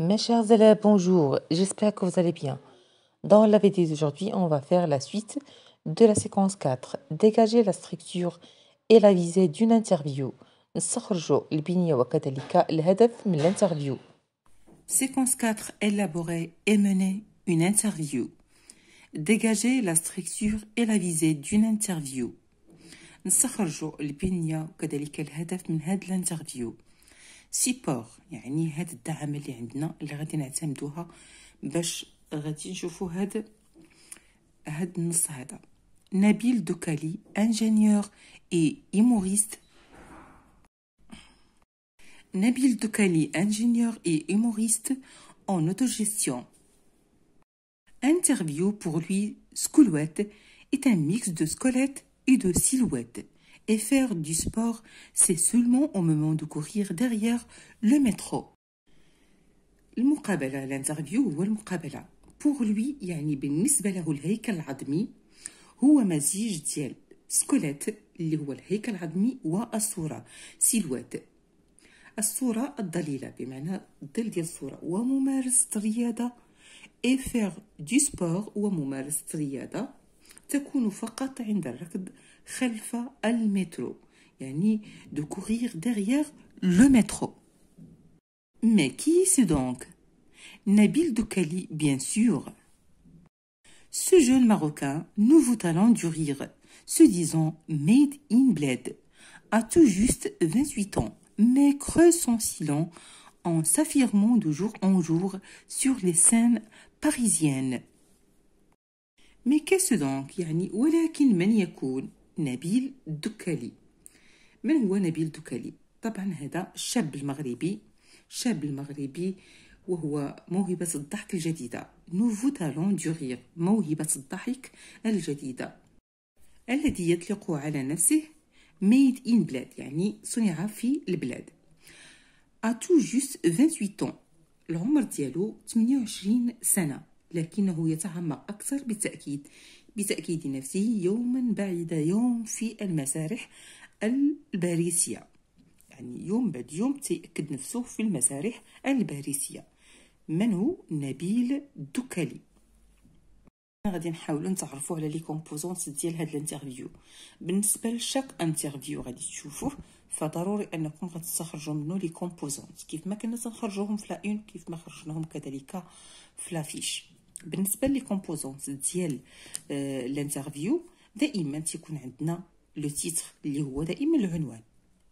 Mes chers élèves, bonjour, j'espère que vous allez bien. Dans la vidéo d'aujourd'hui, on va faire la suite de la séquence 4. Dégager la structure et la visée d'une interview. l'interview. Séquence 4. Élaborer et mener une interview. Dégager la structure et la visée d'une interview. وكذلك الهدف l'interview. Support, سيبور يعني هاد الدعم اللي عندنا اللي غادي نعتمدوها باش غادي نشوفوا هاد هاد النص هذا Nabil Dokali, ingénieur et humoriste. Nabil Dukali, ingénieur et humoriste en autogestion. Interview pour lui, Scoulette est un mix de squelette et de silhouette. et faire du sport, c'est seulement au moment de courir derrière le métro. المقابلة الانترفيو هو المقابلة بور لوي يعني بالنسبة له الهيكل العظمي هو مزيج ديال سكولات اللي هو الهيكل العظمي والصورة سيلوات الصورة الضليلة بمعنى الظل ديال الصورة وممارسة الرياضة إفير دي سبور وممارسة الرياضة تكون فقط عند الركض Khalfa al-Metro, yani de courir derrière le métro. Mais qui c'est donc Nabil Doukali, bien sûr. Ce jeune Marocain, nouveau talent du rire, se disant Made in Bled, a tout juste 28 ans, mais creuse son silence en s'affirmant de jour en jour sur les scènes parisiennes. Mais qu'est-ce donc Yani ولكن من نبيل دكالي من هو نبيل دكالي طبعا هذا الشاب المغربي شاب المغربي وهو موهبة الضحك الجديدة نوفو تالون دو موهبة الضحك الجديدة الذي يطلق على نفسه ميد إن بلاد يعني صنع في البلاد أتو جوست 28 العمر ديالو 28 سنة لكنه يتعمق أكثر بالتأكيد بتأكيد نفسه يوما بعد يوم في المسارح الباريسية يعني يوم بعد يوم تيأكد نفسه في المسارح الباريسية من هو نبيل الدكالي غادي نحاولوا نتعرفوا على لي كومبوزونس ديال هاد الانترفيو بالنسبه لشاك انترفيو غادي تشوفوه فضروري انكم غتستخرجوا منه لي كومبوزونس كيف ما كنا تنخرجوهم في لا اون كيف ما خرجناهم كذلك في لافيش بالنسبه لي كومبوزونس ديال الانترفيو آه، دائما تيكون عندنا لو تيتغ اللي هو دائما العنوان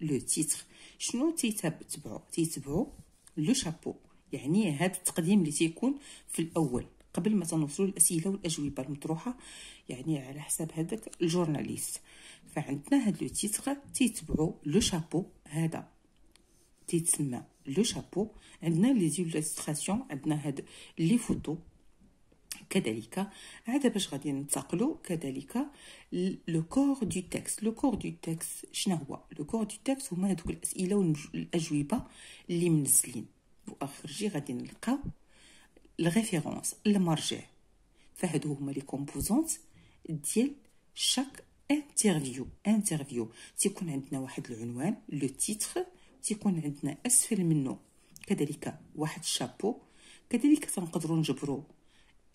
لو تيتغ شنو تيتبعو تيتبعو لو شابو يعني هذا التقديم اللي تيكون في الاول قبل ما تنوصلوا الاسئله والاجوبه المطروحه يعني على حساب هذاك الجورناليست فعندنا هاد لو تيتغ تيتبعو لو شابو هذا تيتسمى لو شابو عندنا لي زيلستراسيون عندنا هاد لي فوتو كذلك عاد باش غادي ننتقلوا كذلك لو كور دو تيكس لو كور دو تيكس شنو هو لو كور دو تيكس هما هذوك الاسئله والاجوبه اللي منزلين واخر شي غادي نلقاو الريفيرونس المرجع فهادو هما لي كومبوزونت ديال شاك انترفيو انترفيو تيكون عندنا واحد العنوان لو تيتر تيكون عندنا اسفل منه كذلك واحد الشابو كذلك تنقدروا نجبروا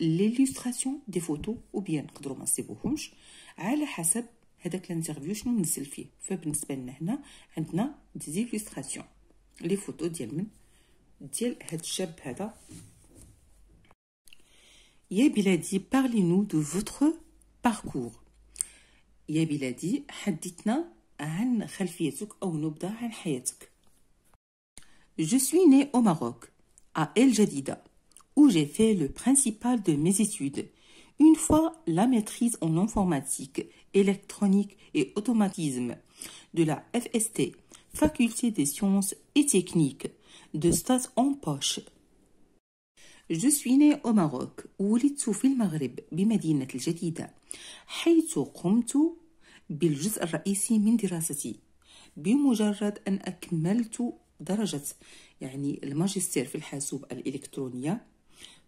ليليستراسيون دي فوتو وبيان نقدروا ما نسيبوهمش على حسب هذاك الانترفيو شنو نزل فيه فبالنسبه لنا هنا عندنا دي ليليستراسيون لي فوتو ديال من ديال هاد الشاب هذا يا بلادي بارلينو دو فوتر باركور يا بلادي حدثنا عن خلفيتك او نبدا عن حياتك Je suis né au Maroc, à El Jadida, où j'ai fait le principal de mes études. Une fois la maîtrise en informatique, électronique et automatisme de la FST, Faculté des sciences et techniques, de stade en poche. Je suis né au Maroc, ولدت في المغرب بمدينة الجديدة حيث قمت بالجزء الرئيسي من دراستي بمجرد أن أكملت درجة يعني الماجستير في الحاسوب الإلكترونية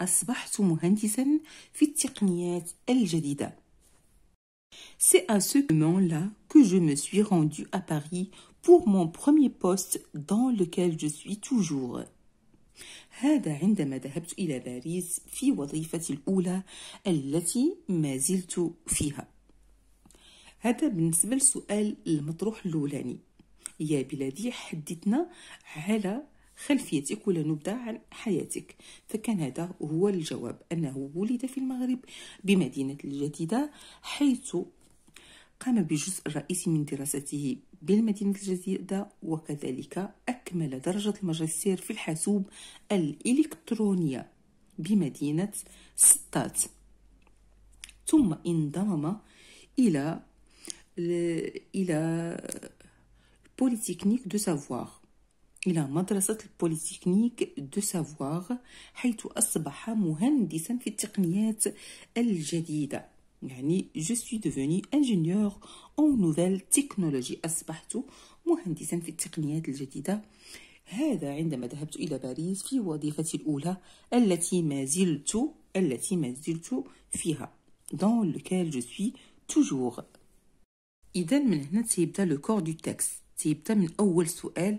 أصبحت مهندسا في التقنيات الجديدة. C'est à ce moment-là que je me suis rendu à Paris pour mon premier poste dans lequel je suis toujours. هذا عندما ذهبت إلى باريس في وظيفتي الأولى التي ما زلت فيها. هذا بالنسبة للسؤال المطروح الأولاني. يا بلادي حدثنا على خلفيتك ولا نبدا عن حياتك فكان هذا هو الجواب أنه ولد في المغرب بمدينة الجديدة حيث قام بجزء رئيسي من دراسته بالمدينة الجديدة وكذلك أكمل درجة الماجستير في الحاسوب الإلكترونية بمدينة ستات ثم انضم إلى إلى بوليتكنيك دو سافوار إلى مدرسة البوليتكنيك دو سافوار حيث أصبح مهندسا في التقنيات الجديدة يعني جو سوي دوفوني انجينيور اون نوفيل تكنولوجي أصبحت مهندسا في التقنيات الجديدة هذا عندما ذهبت إلى باريس في وظيفتي الأولى التي ما زلت التي ما زلت فيها دون لوكال جو سوي توجور إذا من هنا تيبدا لو كور دو تكست تيبدا من أول سؤال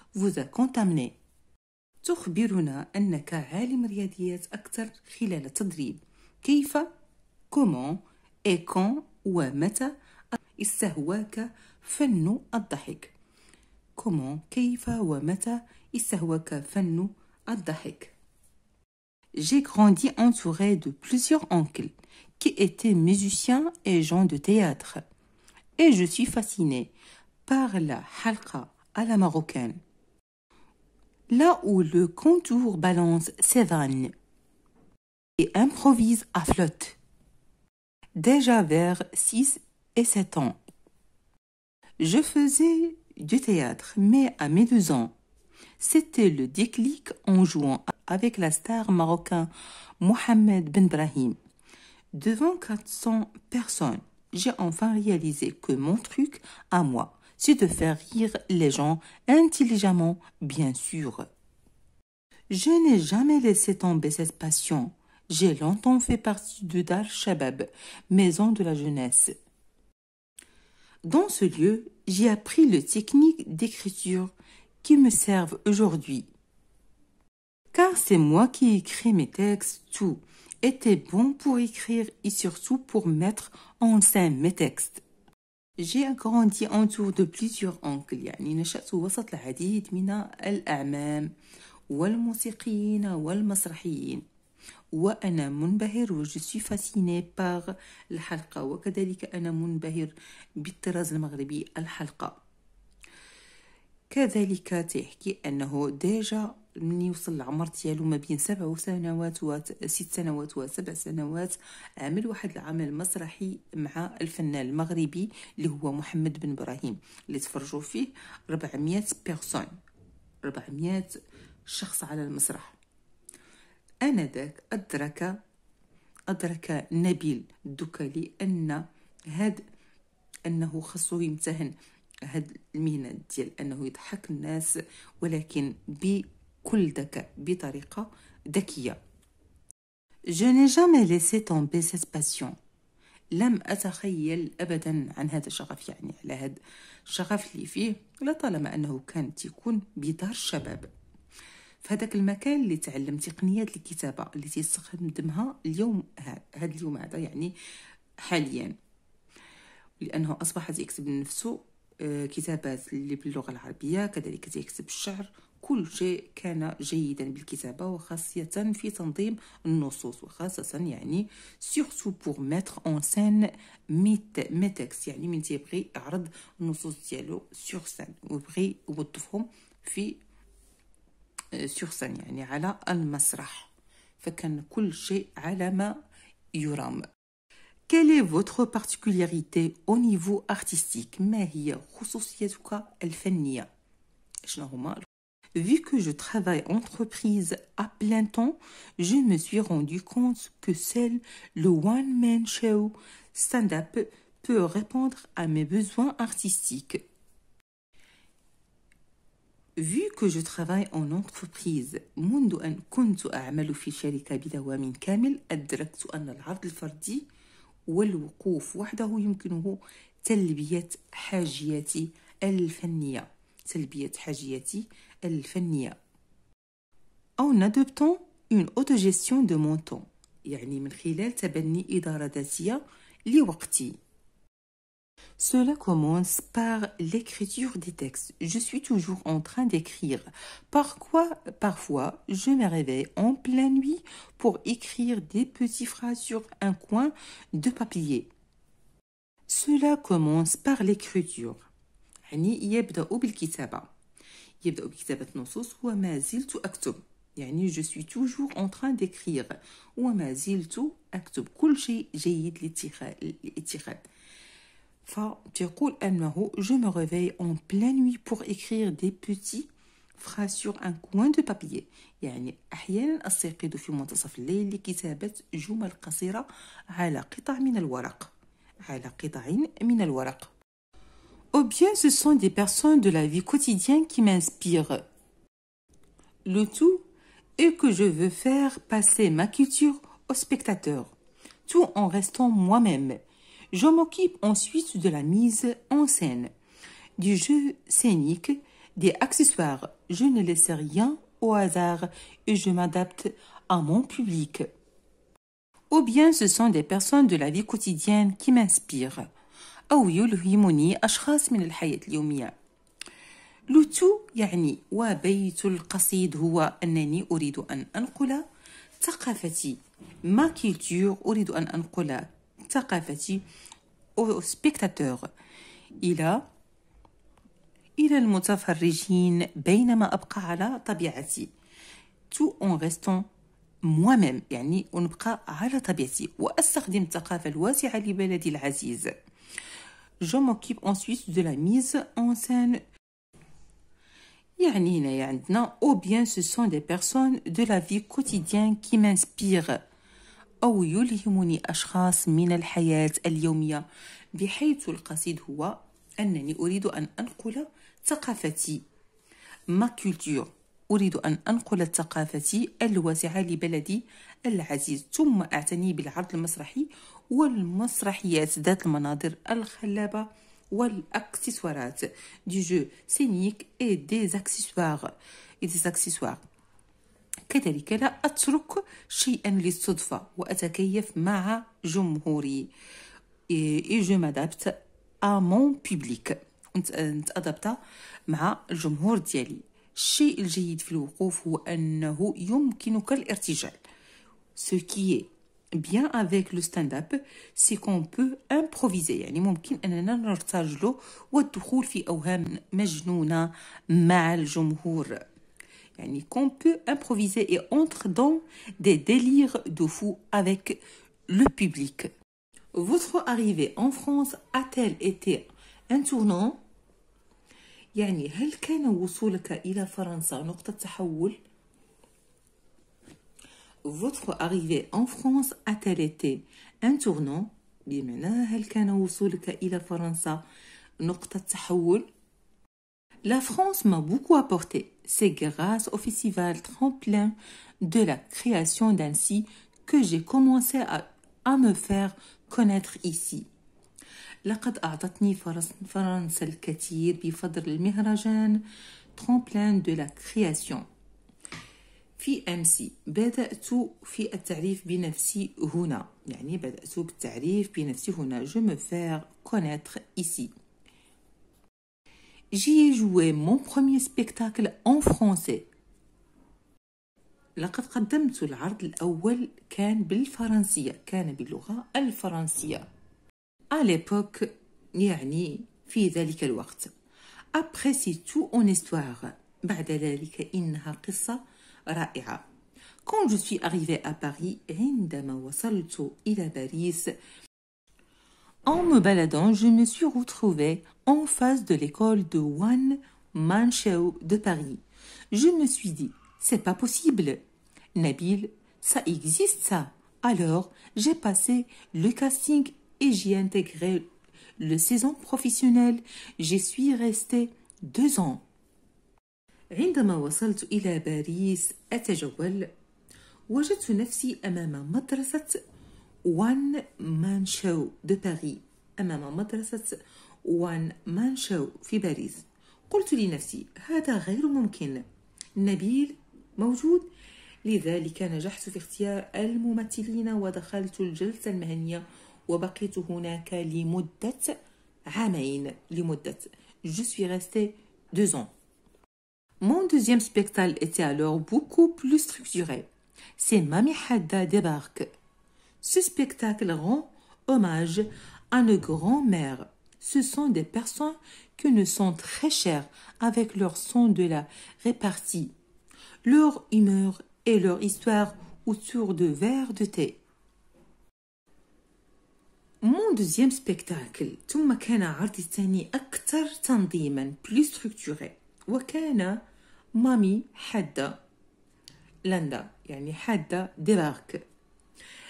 vous a contaminé. Tu nous dis que tu es un expert en mathématiques pendant l'entraînement. Comment et quand ou quand est-ce que l'art du rire t'a Comment, comment et quand est-ce que l'art du rire J'ai grandi entouré de plusieurs oncles qui étaient musiciens et gens de théâtre et je suis fasciné par la halka à la marocaine là où le contour balance ses et improvise à flotte. Déjà vers 6 et 7 ans. Je faisais du théâtre, mais à mes deux ans, c'était le déclic en jouant avec la star marocain Mohamed Ben Brahim. Devant 400 personnes, j'ai enfin réalisé que mon truc à moi, c'est de faire rire les gens intelligemment, bien sûr. Je n'ai jamais laissé tomber cette passion. J'ai longtemps fait partie de Dar Shabab, maison de la jeunesse. Dans ce lieu, j'ai appris les techniques d'écriture qui me servent aujourd'hui. Car c'est moi qui écris mes textes, tout était bon pour écrire et surtout pour mettre en scène mes textes. جي grandi اونتور دو بليزيوغ اونكل يعني نشأت وسط العديد من الأعمام والموسيقيين والمسرحيين وأنا منبهر و je فاسيني باغ الحلقة وكذلك أنا منبهر بالطراز المغربي الحلقة كذلك تحكي أنه ديجا من يوصل العمر ديالو ما بين سبع سنوات وست سنوات وسبع سنوات عمل آه، واحد العمل مسرحي مع الفنان المغربي اللي هو محمد بن ابراهيم اللي تفرجوا فيه 400 بيرسون 400 شخص على المسرح انذاك ادرك ادرك نبيل الدكالي ان هاد انه خصو يمتهن هاد المهنه ديال انه يضحك الناس ولكن ب كل ذكاء بطريقة ذكية Je n'ai jamais laissé tomber cette passion لم أتخيل أبدا عن هذا الشغف يعني على هذا الشغف اللي فيه لطالما أنه كان تيكون بدار الشباب فهذاك المكان اللي تعلم تقنيات الكتابة اللي تيستخدمها اليوم هذا اليوم هذا يعني حاليا لأنه أصبح تيكتب لنفسه آه، كتابات اللي باللغة العربية كذلك تيكتب الشعر كل شيء كان جيدا بالكتابة وخاصية في تنظيم النصوص وخاصة يعني سيرتو بور ميتر اون سين ميت ميتكس يعني من تيبغي يعرض النصوص ديالو سور سين ويبغي يوظفهم في سيغ آه، سين يعني على المسرح فكان كل شيء على ما يرام Quelle est votre particularité au niveau artistique ما هي خصوصيتك الفنية شنو هما vu que je travaille entreprise à plein temps, je me suis rendu compte que seul le one-man show stand-up peut répondre à mes besoins artistiques. Vu que je travaille en entreprise, منذ أن كنت أعمل في شركة بدوام كامل أدركت أن العرض الفردي والوقوف وحده يمكنه تلبية حاجياتي الفنية تلبية حاجياتي en adoptant une autogestion de mon temps Cela commence par l'écriture des textes. Je suis toujours en train d'écrire. quoi, parfois, je me réveille en pleine nuit pour écrire des petites phrases sur un coin de papier. Cela commence par l'écriture. يبدأ بكتابة نصوص وما ما زلت أكتب يعني جو سوي توجور اون تران ديكريغ وما زلت أكتب كل شيء جيد للاتخاذ فتقول أنه جو مو réveille اون بلان نوي pour إكخيغ دي بوتي فراس sur ان كوان دو بابيي يعني أحيانا أستيقظ في منتصف الليل لكتابة جمل قصيرة على قطع من الورق على قطع من الورق ou bien ce sont des personnes de la vie quotidienne qui m'inspirent. Le tout est que je veux faire passer ma culture au spectateur, tout en restant moi-même. Je m'occupe ensuite de la mise en scène, du jeu scénique, des accessoires. Je ne laisse rien au hasard et je m'adapte à mon public. Ou bien ce sont des personnes de la vie quotidienne qui m'inspirent. أو يلهمني أشخاص من الحياة اليومية لوتو يعني وبيت القصيد هو أنني أريد أن أنقل ثقافتي ما كيلتور أريد أن أنقل ثقافتي أو سبيكتاتور إلى إلى المتفرجين بينما أبقى على طبيعتي تو اون غيستون موامم يعني ونبقى على طبيعتي وأستخدم الثقافة الواسعة لبلدي العزيز Je m'occupe ensuite de la mise en scène. ou bien ce sont des personnes de la vie quotidienne qui m'inspirent. أو يلهمني أشخاص من الحياة اليومية بحيث القصيد هو أنني أريد أن أنقل ثقافتي ما culture أريد أن أنقل الثقافة الواسعة لبلدي العزيز ثم أعتني بالعرض المسرحي والمسرحيات ذات المناظر الخلابة والأكسسوارات دي جو سينيك اي دي زاكسسوار اي دي كذلك لا أترك شيئا للصدفة وأتكيف مع جمهوري اي جو مادابت ا مون بيبليك نتأدبت مع الجمهور ديالي الشيء الجيد في الوقوف هو أنه يمكنك الارتجال ce qui est bien avec le stand-up c'est qu'on peut improviser يعني ممكن أننا نرتجل والدخول في أوهام مجنونة مع الجمهور يعني qu'on peut improviser et entre dans des délires de fou avec le public Votre arrivée en France a-t-elle été un tournant votre arrivée en France a-t-elle été un tournant La France m'a beaucoup apporté. C'est grâce au festival tremplin de la création d'Annecy que j'ai commencé à me faire connaître ici. لقد أعطتني فرنسا الكثير بفضل المهرجان ترامبلان دو لا كرياسيون في أمسي بدأت في التعريف بنفسي هنا يعني بدأت بالتعريف بنفسي هنا جو مو faire connaître ici J'y ai joué mon premier spectacle en français لقد قدمت العرض الأول كان بالفرنسية كان باللغة الفرنسية à l'époque, يعني في ذلك après Apprécie tout en histoire. بعد ذلك إنها قصة رائعة. Quand je suis arrivé à Paris, عندما وصلت إلى باريس, en me baladant, je me suis retrouvée en face de l'école de Wan Manchao de Paris. Je me suis dit, c'est pas possible. Nabil, ça existe ça. Alors, j'ai passé le casting et j'y intégré le saison professionnel. J'y suis resté deux ans. عندما وصلت إلى باريس أتجول وجدت نفسي أمام مدرسة وان مان شو دو باري أمام مدرسة وان مان شو في باريس قلت لنفسي هذا غير ممكن نبيل موجود لذلك نجحت في اختيار الممثلين ودخلت الجلسة المهنية Je suis resté deux ans. Mon deuxième spectacle était alors beaucoup plus structuré. C'est Mami Hadda débarque. Ce spectacle rend hommage à nos grands-mères. Ce sont des personnes qui nous sont très chères avec leur son de la répartie, leur humeur et leur histoire autour de verres de thé. مون دوزيام سبيكتاكل ثم كان عرضي الثاني أكثر تنظيما بلي structuré وكان مامي حادة لندا يعني حادة دراك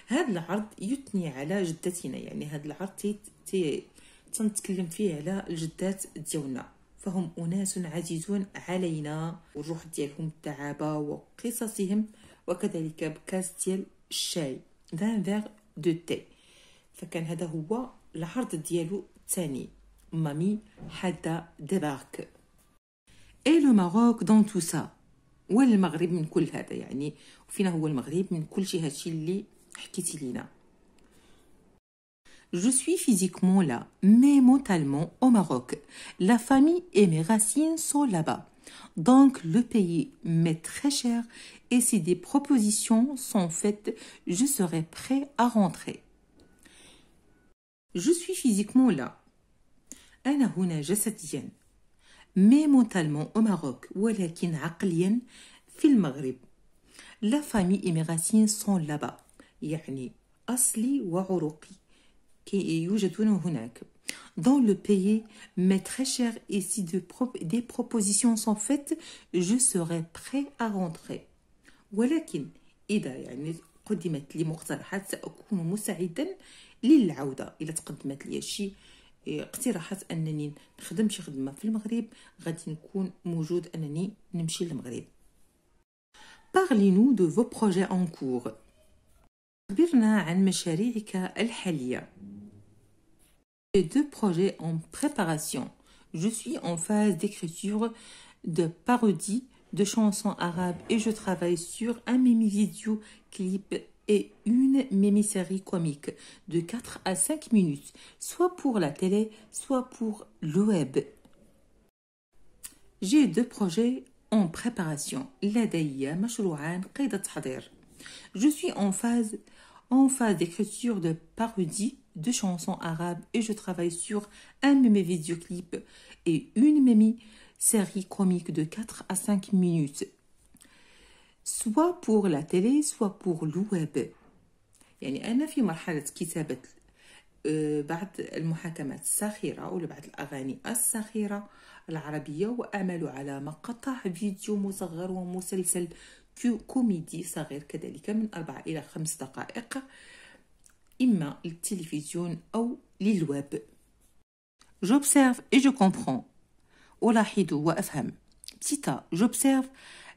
هذا العرض يثني على جدتنا يعني هذا العرض تي تي تنتكلم فيه على الجدات ديالنا فهم أناس عزيزون علينا والروح ديالهم التعابه وقصصهم وكذلك بكاس ديال الشاي دان فيغ دو تي et هذا هو العرض ديالو الثاني Je suis physiquement là, mais mentalement au Maroc. La famille et mes racines sont là-bas. Donc le pays m'est très cher et si des propositions sont faites, je serai prêt à rentrer. Je suis physiquement là. أنا هنا جسديا. Mais mentalement au Maroc, ولكن عقليا La famille et mes racines sont là-bas. يعني أصلي وعروقي qui يوجدون Dans le pays, mais très cher, et si de des propositions sont faites, je serai prêt à rentrer. Parlez-nous de vos projets en cours. خبرنا عن مشاريعك J'ai deux projets en préparation. Je suis en phase d'écriture de parodies de chansons arabes et je travaille sur un mini-video clip et une mini-série comique de 4 à 5 minutes, soit pour la télé, soit pour le web. J'ai deux projets en préparation. Je suis en phase en phase d'écriture de parodies de chansons arabes et je travaille sur un mémé vidéoclip et une mémi série comique de 4 à 5 minutes سواء بور لا تيلي سواء بور الويب يعني أنا في مرحلة كتابة آه، بعض المحاكمات الساخرة ولبعض الأغاني الساخرة العربية وأعمل على مقطع فيديو مصغر ومسلسل كوميدي صغير كذلك من أربع إلى خمس دقائق إما للتلفزيون أو للويب J'observe et je comprends. ألاحظ وأفهم. Petit A, j'observe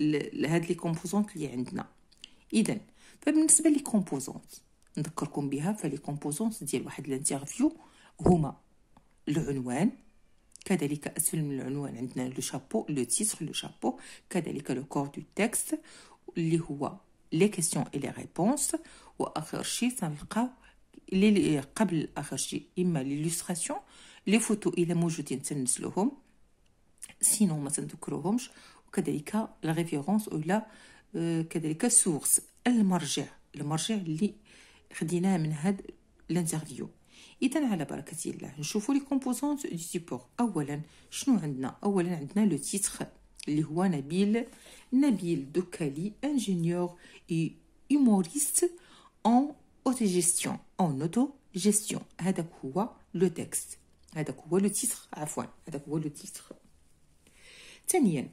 لهاد لي كومبوزونت اللي عندنا اذا فبالنسبه لي كومبوزونت نذكركم بها فلي كومبوزونت ديال واحد الانترفيو هما العنوان كذلك اسفل من العنوان عندنا لو شابو لو تيتر لو شابو كذلك لو كور دو تكست اللي هو لي كيسيون اي لي ريبونس واخر شيء تنلقاو لي قبل اخر شيء اما ليلوستراسيون لي فوتو الا موجودين تنزلوهم سينو ما تنذكروهمش كذلك لا ريفيرونس ولا euh, كذلك السورس المرجع المرجع اللي خديناه من هاد الانترفيو اذا على بركه الله نشوفوا لي كومبوزونت دو سيبور اولا شنو عندنا اولا عندنا لو تيتر اللي هو نبيل نبيل دوكالي انجينيور اي هيموريست ان اوتو جيستيون ان اوتو جيستيون هذاك هو لو تكست هذاك هو لو تيتر عفوا هذاك هو لو تيتر ثانيا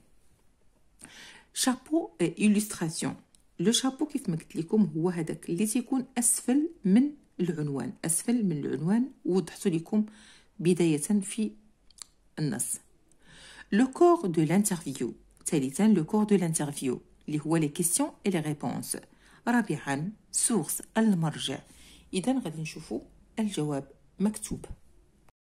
شابو إليستراسيون لو شابو كيف ما قلت لكم هو هذاك اللي تيكون أسفل من العنوان أسفل من العنوان وضحت لكم بداية في النص لو كور دو لانترفيو ثالثا لو كور دو لانترفيو اللي هو لي كيسيون اي لي ريبونس رابعا سورس المرجع اذا غادي نشوفوا الجواب مكتوب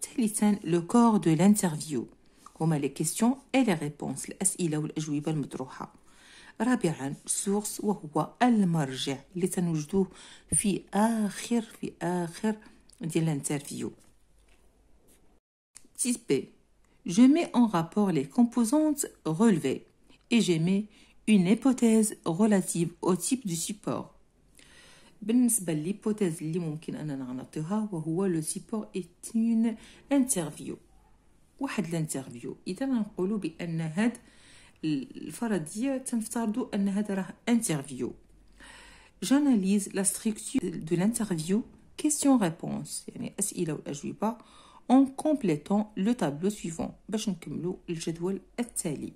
Teléten, le corps de l'interview. comme les questions et les réponses. Les SIL jouent le rôle la drogue. Rabbian, source ou Almarje. Les télétenus du à fiarhir de l'interview. Tit B. Je mets en rapport les composantes relevées et j'ai mis une hypothèse relative au type de support. بالنسبه ليبوتيز اللي ممكن اننا نعطيها وهو لو سيبور اتين انترفيو واحد الانترفيو اذا نقولوا بان هاد الفرضيه تنفترضوا ان هذا راه انترفيو جاناليز لا ستركتور دو لانترفيو كيسيون ريبونس يعني اسئله واجوبه اون كومبليتون لو تابلو سويفون باش نكملو الجدول التالي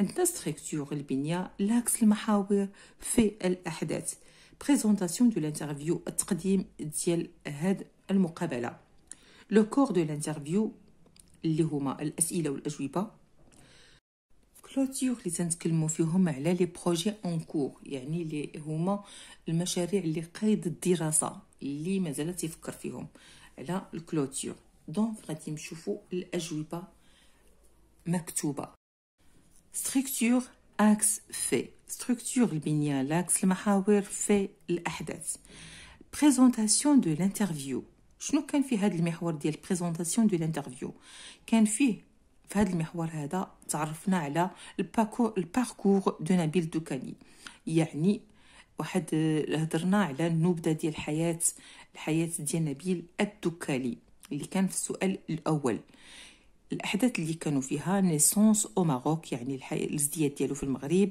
عندنا ستركتور البنيه لاكس المحاور في الاحداث بريزونطاسيون دو لانترفيو التقديم ديال هاد المقابله لو كور دو لانترفيو اللي هما الاسئله والاجوبه كلوتيور اللي تنتكلموا فيهم على لي بروجي اون كور يعني اللي هما المشاريع اللي قيد الدراسه اللي مازال تفكر فيهم على الكلوتيور دونك غادي نشوفوا الاجوبه مكتوبه ستركتور اكس في ستركتور البنية l'axe المحاور في الأحداث بريزونتاسيون دو l'interview شنو كان في هذا المحور ديال بريزونتاسيون دو l'interview كان فيه في هذا المحور هذا تعرفنا على الباكور الباركور دو نبيل دوكاني يعني واحد هضرنا على النبذه ديال الحياه الحياه ديال نبيل الدكالي اللي كان في السؤال الاول الأحداث اللي كانوا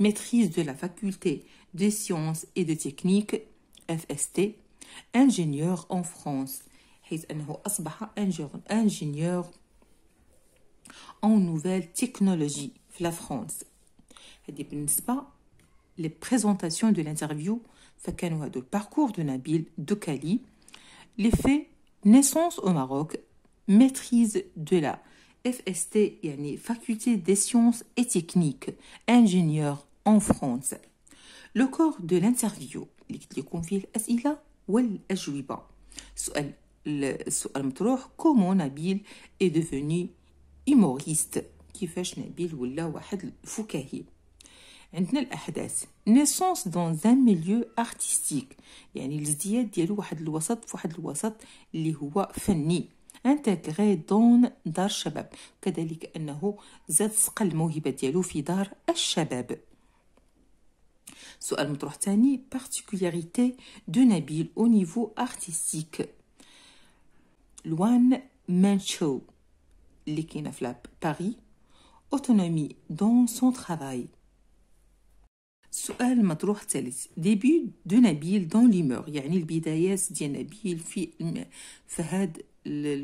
maîtrise de la faculté des sciences et de techniques FST ingénieur en France حيث est devenu ingénieur en nouvelle technologie en la France les présentations de l'interview فكانوا le parcours de Nabil Doukali. les faits naissance au Maroc Maîtrise de la FST, Faculté des Sciences et Techniques, ingénieur en France. Le corps de l'interview, il est confié à Zila Wallajuba. le sujet de comment Nabil est devenu humoriste. Qui fait Nabil Walla wa Hadl Foukhi. Une des anecdotes naissance dans un milieu artistique, yani l'histoire y a le wa Hadl Wasad, Fouhad Wasad, l'homme دون دار شباب كذلك أنه زاد سقى الموهبة ديالو في دار الشباب سؤال مطروح تاني particularité دو نبيل او نيفو artistique لوان مانشو اللي كاينه في باري اوتونومي دون سون travail سؤال مطروح ثالث ديبي دو نبيل دون ليمور يعني البدايات ديال نبيل في فهاد Le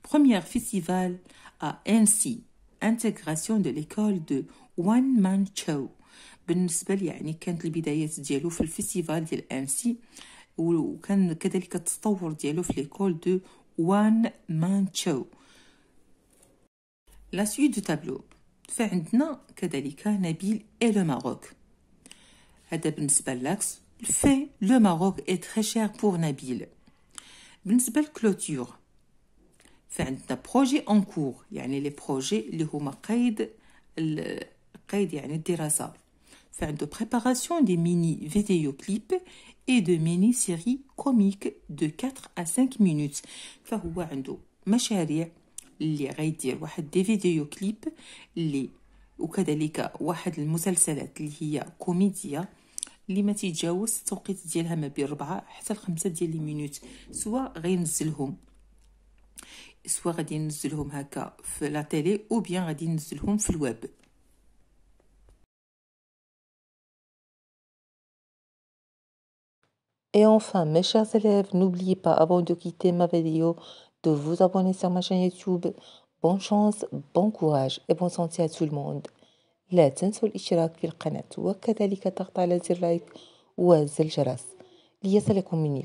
premier festival à Annecy, Intégration de l'école de One Man le début festival d'Annecy et l'établissement de l'école de Wan Man La suite du tableau. Nous avons Nabil et le Maroc. Ben fait Le Maroc est très cher pour Nabil. بالنسبه للكلوتور فعندنا بروجي كور يعني لي بروجي اللي هما قيد قيد يعني الدراسه فعندو بريباراسيون دي ميني فيديو كليب اي دو ميني سيري كوميك دو 4 ا 5 مينوت فهو عنده مشاريع اللي غيدير واحد دي فيديو كليب اللي وكذلك واحد المسلسلات اللي هي كوميديا Et enfin, mes chers élèves, n'oubliez pas, avant de quitter ma vidéo, de vous abonner sur ma chaîne YouTube. Bonne chance, bon courage et bon santé à tout le monde. لا تنسوا الاشتراك في القناة وكذلك الضغط على زر لايك وزر الجرس ليصلكم مني